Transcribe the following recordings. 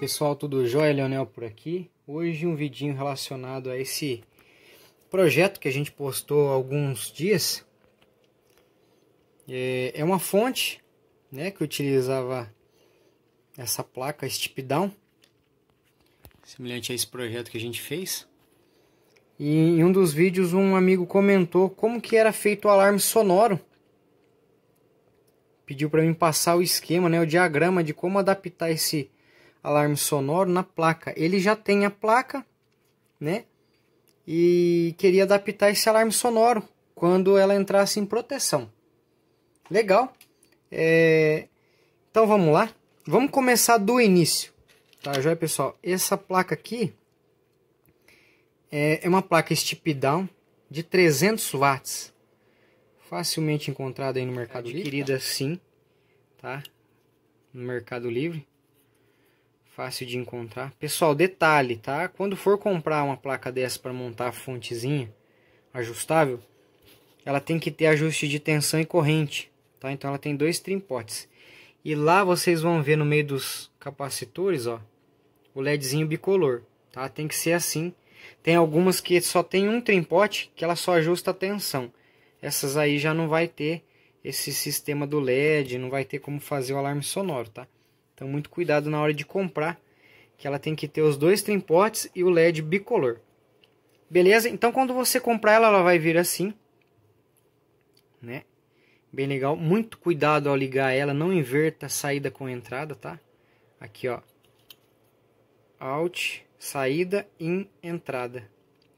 Pessoal, tudo jóia? Leonel por aqui. Hoje um vidinho relacionado a esse projeto que a gente postou há alguns dias é, é uma fonte né, que utilizava essa placa Stip Down, semelhante a esse projeto que a gente fez. E em um dos vídeos um amigo comentou como que era feito o alarme sonoro. Pediu para mim passar o esquema, né, o diagrama de como adaptar esse alarme sonoro na placa. Ele já tem a placa, né? E queria adaptar esse alarme sonoro quando ela entrasse em proteção. Legal. É... Então vamos lá. Vamos começar do início. Tá, joia pessoal? Essa placa aqui é, é uma placa step down de 300 watts. Facilmente encontrada aí no Mercado Adquirida, Livre. Adquirida tá? sim, tá? No Mercado Livre. Fácil de encontrar. Pessoal, detalhe, tá? Quando for comprar uma placa dessa para montar a fontezinha ajustável, ela tem que ter ajuste de tensão e corrente. Tá? Então ela tem dois trimpotes. E lá vocês vão ver no meio dos capacitores, ó, o LEDzinho bicolor, tá? Tem que ser assim. Tem algumas que só tem um trimpote que ela só ajusta a tensão. Essas aí já não vai ter esse sistema do LED, não vai ter como fazer o alarme sonoro, tá? Então muito cuidado na hora de comprar, que ela tem que ter os dois trimpotes e o LED bicolor. Beleza? Então quando você comprar ela, ela vai vir assim, né? Bem legal. Muito cuidado ao ligar ela. Não inverta a saída com a entrada, tá? Aqui, ó. Alt, saída, in, entrada.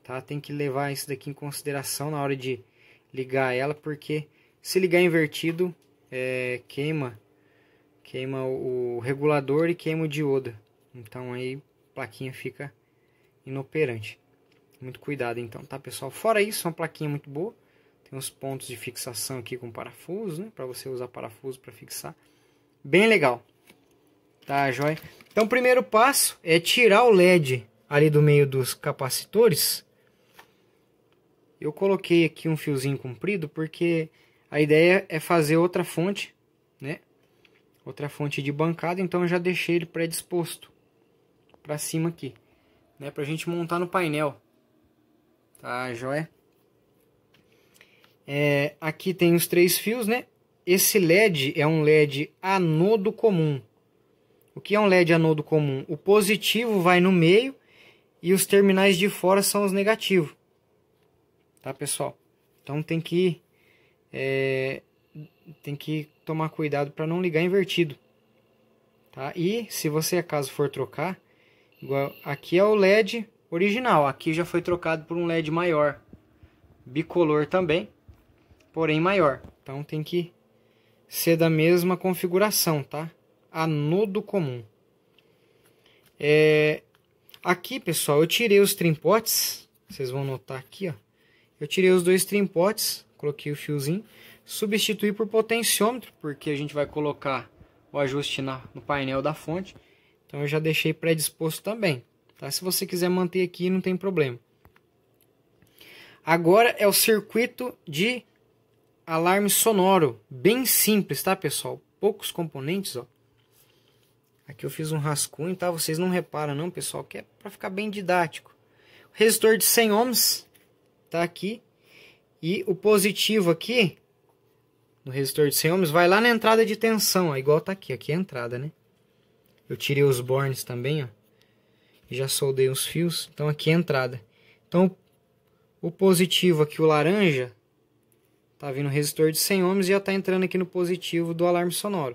Tá? Tem que levar isso daqui em consideração na hora de ligar ela, porque se ligar invertido, é, queima queima o regulador e queima o diodo. Então aí a plaquinha fica inoperante. Muito cuidado então, tá pessoal? Fora isso, é uma plaquinha muito boa. Tem uns pontos de fixação aqui com parafuso, né? Para você usar parafuso para fixar. Bem legal. Tá, joia? Então, o primeiro passo é tirar o LED ali do meio dos capacitores. Eu coloquei aqui um fiozinho comprido porque a ideia é fazer outra fonte, né? Outra fonte de bancada, então eu já deixei ele predisposto para cima aqui, né? Pra gente montar no painel. Tá, joia? É, aqui tem os três fios, né? Esse LED é um LED anodo comum. O que é um LED anodo comum? O positivo vai no meio e os terminais de fora são os negativos. Tá, pessoal? Então tem que é, tem que tomar cuidado para não ligar invertido. Tá? E se você acaso for trocar, igual, aqui é o LED original, aqui já foi trocado por um LED maior, bicolor também porém maior. Então tem que ser da mesma configuração, tá? Anodo comum. É... Aqui, pessoal, eu tirei os trimpotes. Vocês vão notar aqui, ó. Eu tirei os dois trimpotes, coloquei o fiozinho. Substituí por potenciômetro, porque a gente vai colocar o ajuste na, no painel da fonte. Então eu já deixei pré-disposto também. Tá? Se você quiser manter aqui, não tem problema. Agora é o circuito de alarme sonoro, bem simples, tá, pessoal? Poucos componentes, ó. Aqui eu fiz um rascunho, tá? Vocês não reparam não, pessoal, que é para ficar bem didático. O resistor de 100 ohms tá aqui. E o positivo aqui no resistor de 100 ohms vai lá na entrada de tensão, ó, igual tá aqui, aqui é a entrada, né? Eu tirei os bornes também, ó. E já soldei os fios, então aqui é a entrada. Então o positivo aqui, o laranja, Está vindo um resistor de 100 ohms e já está entrando aqui no positivo do alarme sonoro.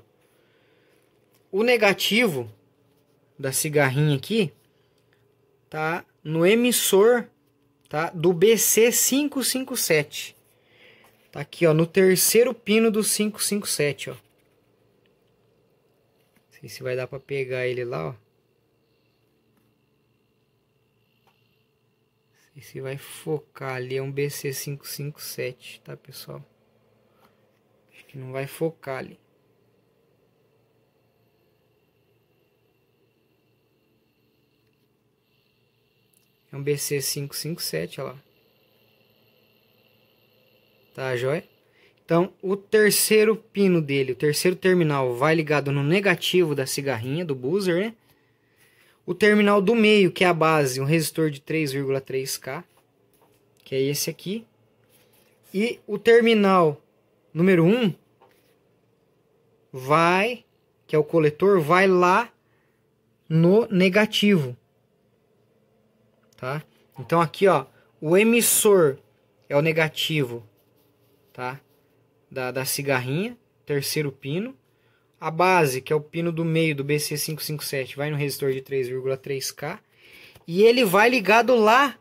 O negativo da cigarrinha aqui tá no emissor tá do BC557. Tá aqui, ó, no terceiro pino do 557, ó. Não sei se vai dar para pegar ele lá, ó. E vai focar ali, é um BC557, tá pessoal? Acho que não vai focar ali. É um BC557, olha lá. Tá joia? Então, o terceiro pino dele, o terceiro terminal, vai ligado no negativo da cigarrinha, do buzzer, né? O terminal do meio, que é a base, um resistor de 3,3K, que é esse aqui. E o terminal número 1 vai, que é o coletor, vai lá no negativo. Tá? Então aqui, ó, o emissor é o negativo, tá? Da, da cigarrinha, terceiro pino. A base, que é o pino do meio do BC557, vai no resistor de 3,3K. E ele vai ligado lá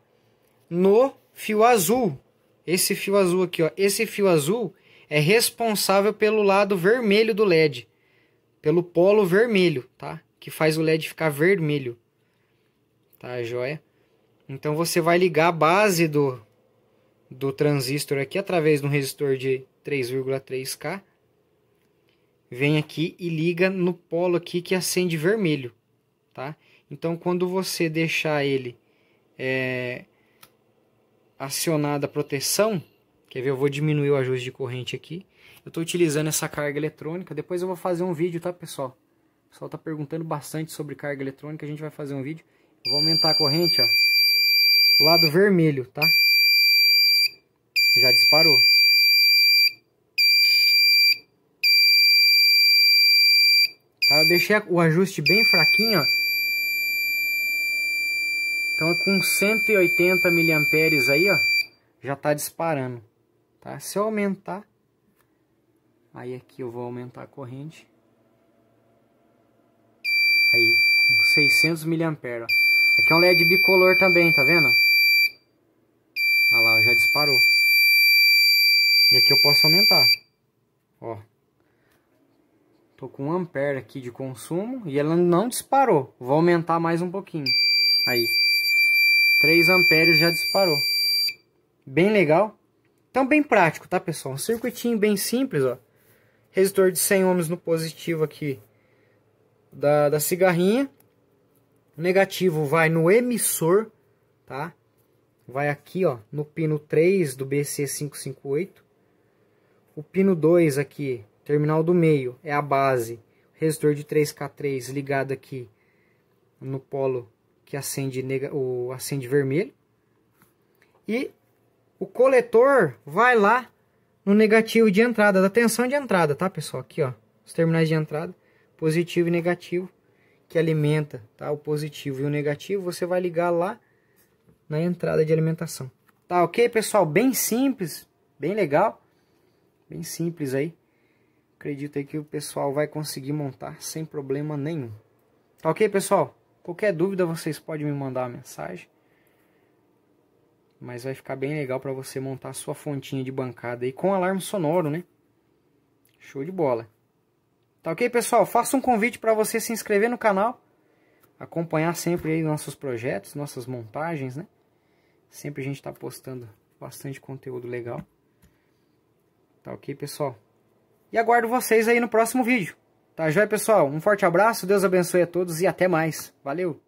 no fio azul. Esse fio azul aqui, ó. Esse fio azul é responsável pelo lado vermelho do LED. Pelo polo vermelho, tá? Que faz o LED ficar vermelho. Tá, joia? Então você vai ligar a base do, do transistor aqui através de um resistor de 3,3K vem aqui e liga no polo aqui que acende vermelho, tá? Então, quando você deixar ele é, acionada a proteção, quer ver, eu vou diminuir o ajuste de corrente aqui. Eu estou utilizando essa carga eletrônica, depois eu vou fazer um vídeo, tá, pessoal? O pessoal está perguntando bastante sobre carga eletrônica, a gente vai fazer um vídeo. Eu vou aumentar a corrente, ó, lado vermelho, tá? Já disparou. Eu deixei o ajuste bem fraquinho, ó. Então é com 180 miliamperes aí, ó, já tá disparando, tá? Se eu aumentar, aí aqui eu vou aumentar a corrente. Aí, com 600 mA, ó. Aqui é um LED bicolor também, tá vendo? Olha lá, já disparou. E aqui eu posso aumentar, ó. Tô com 1 ampere aqui de consumo e ela não disparou. Vou aumentar mais um pouquinho. Aí. 3 amperes já disparou. Bem legal. Então bem prático, tá pessoal? Um circuitinho bem simples, ó. Resistor de 100 ohms no positivo aqui da, da cigarrinha. O negativo vai no emissor, tá? Vai aqui, ó, no pino 3 do BC558. O pino 2 aqui Terminal do meio é a base. Resistor de 3K3 ligado aqui no polo que acende, nega, o, acende vermelho. E o coletor vai lá no negativo de entrada, da tensão de entrada, tá pessoal? Aqui ó, os terminais de entrada, positivo e negativo, que alimenta, tá? O positivo e o negativo você vai ligar lá na entrada de alimentação. Tá ok pessoal? Bem simples, bem legal, bem simples aí acredito aí que o pessoal vai conseguir montar sem problema nenhum. Tá ok, pessoal? Qualquer dúvida vocês podem me mandar uma mensagem. Mas vai ficar bem legal para você montar sua fontinha de bancada aí com alarme sonoro, né? Show de bola. Tá ok, pessoal? Faço um convite para você se inscrever no canal, acompanhar sempre aí nossos projetos, nossas montagens, né? Sempre a gente está postando bastante conteúdo legal. Tá ok, pessoal? E aguardo vocês aí no próximo vídeo. Tá joia, pessoal? Um forte abraço, Deus abençoe a todos e até mais. Valeu!